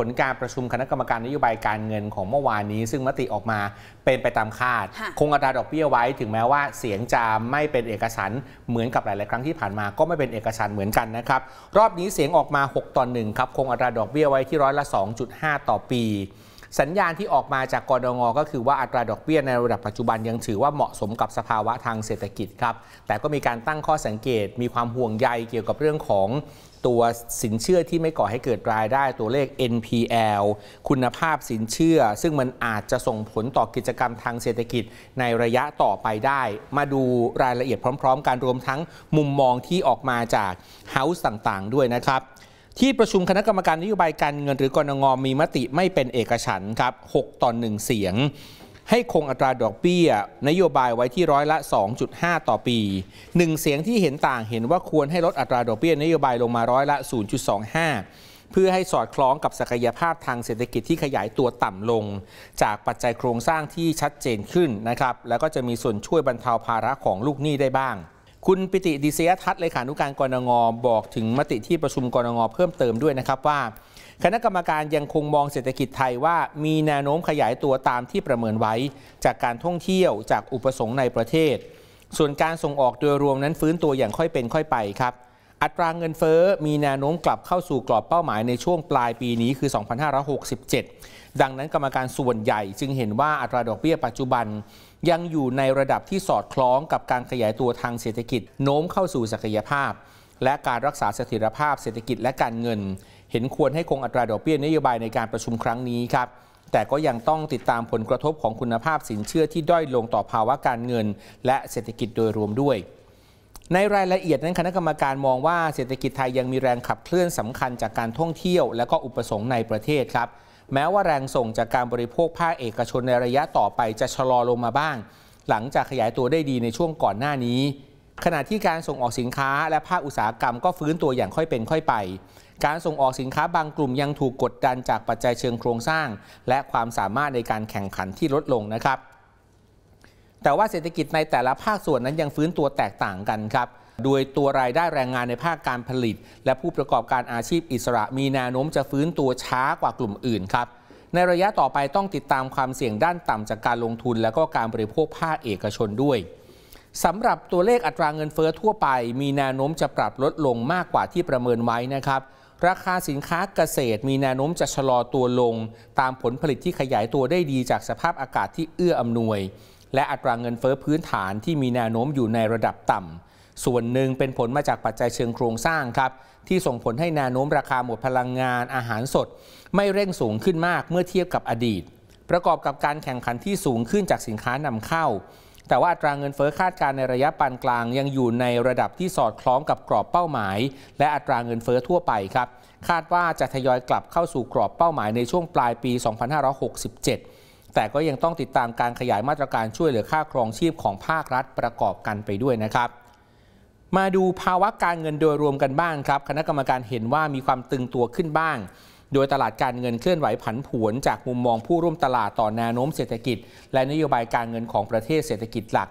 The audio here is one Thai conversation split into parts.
ผลการประชุมคณะกรรมการนโยบายการเงินของเมื่อวานนี้ซึ่งมติออกมาเป็นไปตามคาด คงอัตราดอกเบี้ยไว้ ถึงแม้ว่าเสียงจะไม่เป็นเอกสารเหมือนกับหลาย ๆ ครั้งที่ผ่านมา ก็ไม่เป็นเอกสารเหมือนกันนะครับรอบนี้เสียงออกมา 6ต่อ1ครับคงอัตราดอกเบี้ยไว้ที่ร้อยละ2.5 ต่อปีสัญญาณที่ออกมาจากกรงก็คือว่าอัตราดอกเบี้ยในระดับปัจจุบัน ยังถือว่าเหมาะสมกับสภาวะทางเศรษฐกิจครับ แต่ก็มีการตั้งข้อสังเกตมีความห่วงใยเกี่ยวกับเรื่องของตัวสินเชื่อที่ไม่ก่อให้เกิดรายได้ตัวเลข NPL คุณภาพสินเชื่อซึ่งมันอาจจะส่งผลต่อกิจกรรมทางเศรษฐกิจในระยะต่อไปได้ มาดูรายละเอียดพร้อม ๆการรวมทั้งมุมมองที่ออกมาจากเฮาส์ต่าง ๆ ด้วยนะครับที่ประชุมคณะกรรมการนโยบายการเงินหรือกรงงมีมติไม่เป็นเอกฉันครับ 6 ต่อ 1 เสียง ให้คงอัตราดอกเบี้ยนโยบายไว้ที่ร้อยละ 2.5 ต่อปี 1 เสียงที่เห็นต่างเห็นว่าควรให้ลดอัตราดอกเบี้ย นโยบายลงมา ร้อยละ 0.25 เพื่อให้สอดคล้องกับศักยภาพทางเศรษฐกิจที่ขยายตัวต่ำลง จากปัจจัยโครงสร้างที่ชัดเจนขึ้นนะครับ แล้วก็จะมีส่วนช่วยบรรเทาภาระของลูกหนี้ได้บ้างคุณปิติดิเซียทัศน์เลขานุการกรงอบอกถึงมติที่ประชุมกรงอเพิ่มเติมด้วยนะครับว่า คณะกรรมการยังคงมองเศรษฐกิจไทยว่ามีแนวโน้มขยายตัวตามที่ประเมินไว้ จากการท่องเที่ยวจากอุปสงค์ในประเทศ ส่วนการส่งออกโดยรวมนั้นฟื้นตัวอย่างค่อยเป็นค่อยไปครับอัตราเงินเฟอ้อมีแนวโน้มกลับเข้าสู่กรอบเป้าหมายในช่วงปลายปีนี้คือ 2567 ดังนั้นกรรมการส่วนใหญ่ จึงเห็นว่าอัตราดอกเบี้ยปัจจุบัน ยังอยู่ในระดับที่สอดคล้องกับการขยายตัวทางเศรษฐกิจโน้มเข้าสู่ศักยภาพ และการรักษาเสถียรภาพเศรษฐกิจและการเงิน เห็นควรให้คงอัตราดอกเบี้ยนโยบายในการประชุมครั้งนี้ครับแต่ก็ยังต้องติดตามผลกระทบของคุณภาพสินเชื่อที่ด้อยลงต่อภาวะการเงิน และเศรษฐกิจโดยรวมด้วยในรายละเอียดนั้นคณะกรรมการมองว่าเศรษฐกิจไทยยังมีแรงขับเคลื่อนสำคัญจากการท่องเที่ยวและก็อุปสงค์ในประเทศครับ แม้ว่าแรงส่งจากการบริโภคภาคเอกชนในระยะต่อไปจะชะลอลงมาบ้าง หลังจากขยายตัวได้ดีในช่วงก่อนหน้านี้ ขณะที่การส่งออกสินค้าและภาคอุตสาหกรรมก็ฟื้นตัวอย่างค่อยเป็นค่อยไป การส่งออกสินค้าบางกลุ่มยังถูกกดดันจากปัจจัยเชิงโครงสร้าง และความสามารถในการแข่งขันที่ลดลงนะครับแต่ว่าเศรษฐกิจในแต่ละภาคส่วนนั้นยังฟื้นตัวแตกต่างกันครับ โดยตัวรายได้แรงงานในภาคการผลิต และผู้ประกอบการอาชีพอิสระ มีแนวโน้มจะฟื้นตัวช้ากว่ากลุ่มอื่นครับ ในระยะต่อไปต้องติดตามความเสี่ยงด้านต่ำจากการลงทุนและก็การบริโภคภาคเอกชนด้วย สำหรับตัวเลขอัตราเงินเฟอ้อทั่วไปมีแนวโน้มจะปรับลดลงมากกว่าที่ประเมินไว้นะครับ ราคาสินค้าเกษตร มีแนวโน้มจะชะลอตัวลง ตามผลผลิตที่ขยายตัวได้ดีจากสภาพอากาศที่เอื้ออำนวยและอัตราเงินเฟอ้อพื้นฐานที่มีแนวโน้มอยู่ในระดับต่ำส่วนหนึ่งเป็นผลมาจากปัจจัยเชิงโครงสร้างครับ ที่ส่งผลให้แนวโน้มราคาหมดพลังงานอาหารสด ไม่เร่งสูงขึ้นมากเมื่อเทียบกับอดีต ประกอบกับการแข่งขันที่สูงขึ้นจากสินค้านำเข้า แต่ว่าอัตราเงินเฟอ้อคาดการในระยะปานกลางยังอยู่ในระดับที่สอดคล้องกับกรอบเป้าหมาย และอัตราเงินเฟอ้อทั่วไปครับคาดว่าจะทยอยกลับเข้าสู่กรอบเป้าหมายในช่วงปลายปี 2567แต่ก็ยังต้องติดตามการขยายมาตรการช่วยเหลือค่าครองชีพของภาครัฐประกอบกันไปด้วยนะครับ มาดูภาวะการเงินโดยรวมกันบ้างครับคณะกรรมการเห็นว่ามีความตึงตัวขึ้นบ้าง โดยตลาดการเงินเคลื่อนไหวผันผวนจากมุมมองผู้ร่วมตลาดต่อแนวโน้มเศรษฐกิจ และนโยบายการเงินของประเทศเศรษฐกิจหลัก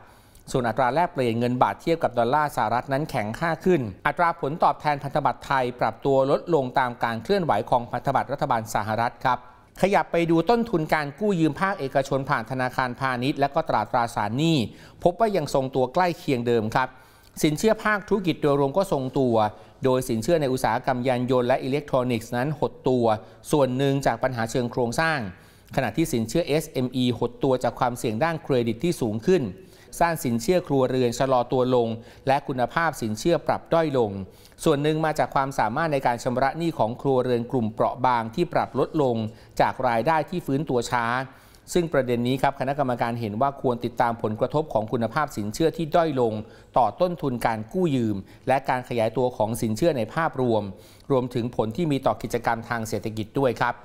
ส่วนอัตราแลกเปลี่ยนเงินบาทเทียบกับดอลลาร์สหรัฐนั้นแข็งค่าขึ้น อัตราผลตอบแทนพันธบัตรไทย ปรับตัวลดลงตามการเคลื่อนไหวของพันธบัตรรัฐบาลสหรัฐครับขยับไปดูต้นทุนการกู้ยืมภาคเอกชนผ่านธนาคารพาณิชย์ และก็ตราตราสารหนี้พบว่ายังทรงตัวใกล้เคียงเดิมครับ สินเชื่อภาคธุรกิจโดยรวมก็ทรงตัว โดยสินเชื่อในอุตสาหกรรมยานยนต์และอิเล็กทรอนิกส์นั้นหดตัว ส่วนหนึ่งจากปัญหาเชิงโครงสร้าง ขณะที่สินเชื่อ SME หดตัวจากความเสี่ยงด้านเครดิตที่สูงขึ้นสร้างสินเชื่อครัวเรือนชะลอตัวลง และคุณภาพสินเชื่อปรับด้อยลง ส่วนหนึ่งมาจากความสามารถในการชำระหนี้ของครัวเรือนกลุ่มเปราะบางที่ปรับลดลง จากรายได้ที่ฟื้นตัวช้า ซึ่งประเด็นนี้ครับคณะกรรมการเห็นว่าควรติดตามผลกระทบของคุณภาพสินเชื่อที่ด้อยลง ต่อต้นทุนการกู้ยืม และการขยายตัวของสินเชื่อในภาพรวม รวมถึงผลที่มีต่อกิจกรรมทางเศรษฐกิจด้วยครับ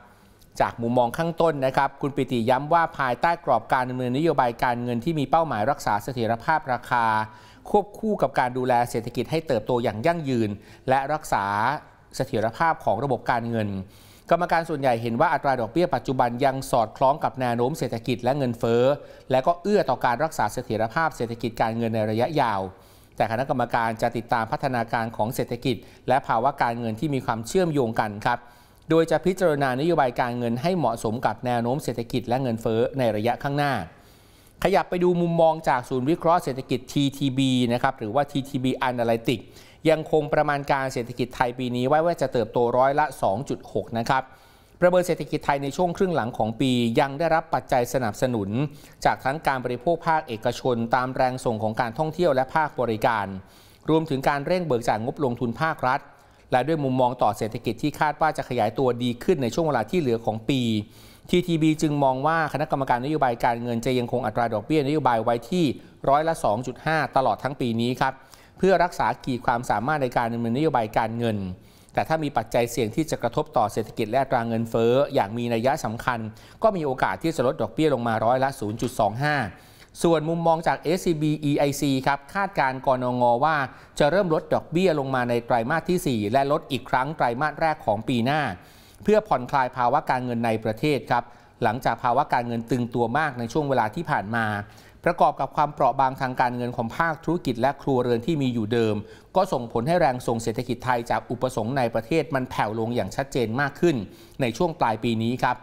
จากมุมมองข้างต้นนะครับ คุณปิติย้ำว่าภายใต้กรอบการดำเนินนโยบายการเงินที่มีเป้าหมายรักษาเสถียรภาพราคา ควบคู่กับการดูแลเศรษฐกิจให้เติบโตอย่างยั่งยืน และรักษาเสถียรภาพของระบบการเงิน กรรมการส่วนใหญ่เห็นว่าอัตราดอกเบี้ยปัจจุบันยังสอดคล้องกับแนวโน้มเศรษฐกิจและเงินเฟ้อและก็เอื้อต่อการรักษาเสถียรภาพเศรษฐกิจการเงินในระยะยาวแต่คณะกรรมการจะติดตามพัฒนาการของเศรษฐกิจ และภาวะการเงินที่มีความเชื่อมโยงกันครับโดยจะพิจารณานโยบายการเงินให้เหมาะสมกับแนวโน้มเศรษฐกิจและเงินเฟ้อในระยะข้างหน้า ขยับไปดูมุมมองจากศูนย์วิเคราะห์เศรษฐกิจ TTB นะครับ หรือว่า TTB Analytics ยังคงประมาณการเศรษฐกิจไทยปีนี้ไว้ว่าจะเติบโตร้อยละ 2.6 นะครับ ประเมินเศรษฐกิจไทยในช่วงครึ่งหลังของปี ยังได้รับปัจจัยสนับสนุน จากทั้งการบริโภคภาคเอกชน ตามแรงส่งของการท่องเที่ยวและภาคบริการ รวมถึงการเร่งเบิกจ่ายงบลงทุนภาครัฐและด้วยมุมมองต่อเศรษฐกิจที่คาดว่าจะขยายตัวดีขึ้นในช่วงเวลาที่เหลือของปี TTB จึงมองว่าคณะกรรมการนโยบายการเงินจะยังคงอัตราดอกเบี้ยนโยบายไว้ที่ร้อยละ 2.5 ตลอดทั้งปีนี้ครับ เพื่อรักษาขีดความสามารถในการดำเนินนโยบายการเงิน แต่ถ้ามีปัจจัยเสี่ยงที่จะกระทบต่อเศรษฐกิจและตราเงินเฟ้ออย่างมีนัยยะสำคัญ ก็มีโอกาสที่จะลดดอกเบี้ยลงมาร้อยละ0.25ส่วนมุมมองจาก SCB EIC ครับคาดการกรงงว่าจะเริ่มลดดอกเบี้ยลงมาในไตรามาสที่ 4 และลดอีกครั้งไตรามาสแรกของปีหน้า เพื่อผ่อนคลายภาวะการเงินในประเทศครับ หลังจากภาวะการเงินตึงตัวมากในช่วงเวลาที่ผ่านมา ประกอบกับความเปราะบางทางการเงินของภาคธุรกิจและครัวเรือนที่มีอยู่เดิม ก็ส่งผลให้แรงส่งเศรษฐกิจไทยจากอุปสงค์ในประเทศมันแผ่วลงอย่างชัดเจนมากขึ้น ในช่วงปลายปีนี้ครับ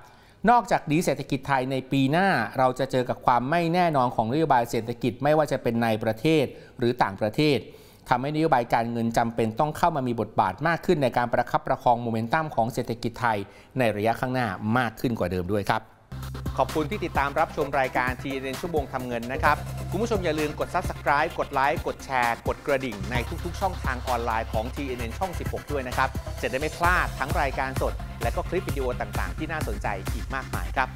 นอกจากดีเศรษฐกิจไทยในปีหน้า เราจะเจอกับความไม่แน่นอนของนโยบายเศรษฐกิจไม่ว่าจะเป็นในประเทศหรือต่างประเทศทำให้นโยบายการเงินจำเป็นต้องเข้ามามีบทบาทมากขึ้นในการประคับประคองโมเมนตัมของเศรษฐกิจไทยในระยะข้างหน้ามากขึ้นกว่าเดิมด้วยครับ ขอบคุณที่ติดตามรับชมรายการทีเรนชั่วโมงทำเงินนะครับคุณผู้ชมอย่าลืมกด Subscribe กดไลค์กดแชร์ กดกระดิ่ง ในทุกๆ ช่องทางออนไลน์ของ t n n ช่อง16 ด้วยนะครับจะได้ไม่พลาดทั้งรายการสดและก็คลิปวิดีโอต่าง ๆ ที่น่าสนใจอีกมากมายครับ